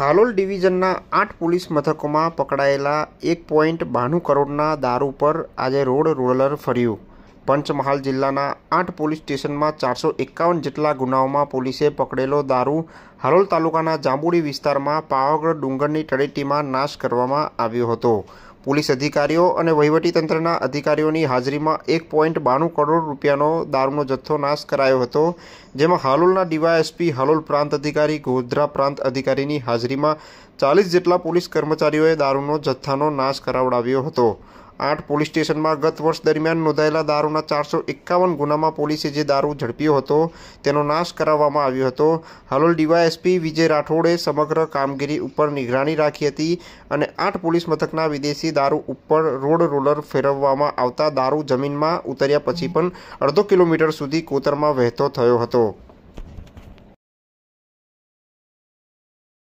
હાલોલ ડિવિઝનના આઠ પોલીસ મથકોમાં પકડાયેલા એક પોઈન્ટ બાણું કરોડના દારૂ પર આજે રોડ રોલર ફર્યું પંચમહાલ જિલ્લાના આઠ પોલીસ સ્ટેશનમાં ચારસો એકાવન જેટલા ગુનાઓમાં પોલીસે પકડેલો દારૂ હાલોલ તાલુકાના જાંબુડી વિસ્તારમાં પાવાગઢ ડુંગરની તળેટીમાં નાશ કરવામાં આવ્યો હતો પોલીસ અધિકારીઓ અને વહીવટીતંત્રના અધિકારીઓની હાજરીમાં એક પોઈન્ટ બાણું કરોડ રૂપિયાનો દારૂનો જથ્થો નાશ કરાયો હતો જેમાં હાલોલના ડીવાયએસપી હાલોલ પ્રાંત અધિકારી ગોધરા પ્રાંત અધિકારીની હાજરીમાં ચાલીસ જેટલા પોલીસ કર્મચારીઓએ દારૂનો જથ્થાનો નાશ કરાવડાવ્યો હતો આઠ પોલીસ સ્ટેશનમાં ગત વર્ષ દરમિયાન નોંધાયેલા દારૂના ચારસો એકાવન ગુનામાં પોલીસે જે દારૂ ઝડપ્યો હતો તેનો નાશ કરાવવામાં આવ્યો હતો હાલોલ ડીવાયએસપી વિજય રાઠોડે સમગ્ર કામગીરી ઉપર નિગરાની રાખી હતી અને આઠ પોલીસ મથકના વિદેશી દારૂ ઉપર રોડ રોલર ફેરવવામાં આવતા દારૂ જમીનમાં ઉતર્યા પછી પણ અડધો કિલોમીટર સુધી કોતરમાં વહેતો થયો હતો